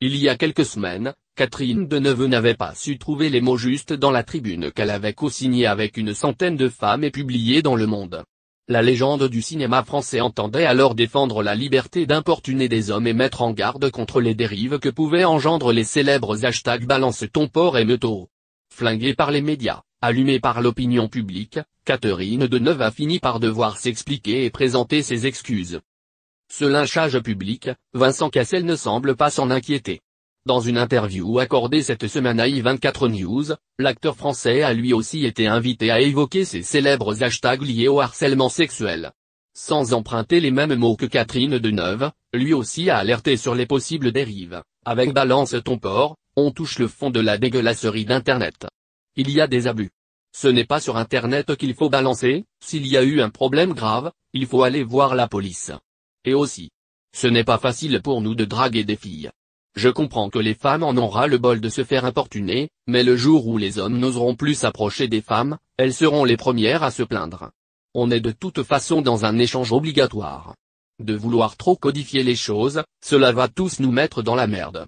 Il y a quelques semaines, Catherine Deneuve n'avait pas su trouver les mots justes dans la tribune qu'elle avait co-signée avec une centaine de femmes et publiée dans Le Monde. La légende du cinéma français entendait alors défendre la liberté d'importuner des hommes et mettre en garde contre les dérives que pouvaient engendre les célèbres hashtags balance ton porc et meuto. Flinguée par les médias, allumée par l'opinion publique, Catherine Deneuve a fini par devoir s'expliquer et présenter ses excuses. Ce lynchage public, Vincent Cassel ne semble pas s'en inquiéter. Dans une interview accordée cette semaine à i24 News, l'acteur français a lui aussi été invité à évoquer ses célèbres hashtags liés au harcèlement sexuel. Sans emprunter les mêmes mots que Catherine Deneuve, lui aussi a alerté sur les possibles dérives. Avec balance ton porc »,« on touche le fond de la dégueulasserie d'Internet. Il y a des abus. Ce n'est pas sur Internet qu'il faut balancer, s'il y a eu un problème grave, il faut aller voir la police aussi. Ce n'est pas facile pour nous de draguer des filles. Je comprends que les femmes en aura le bol de se faire importuner, mais le jour où les hommes n'oseront plus s'approcher des femmes, elles seront les premières à se plaindre. On est de toute façon dans un échange obligatoire. De vouloir trop codifier les choses, cela va tous nous mettre dans la merde.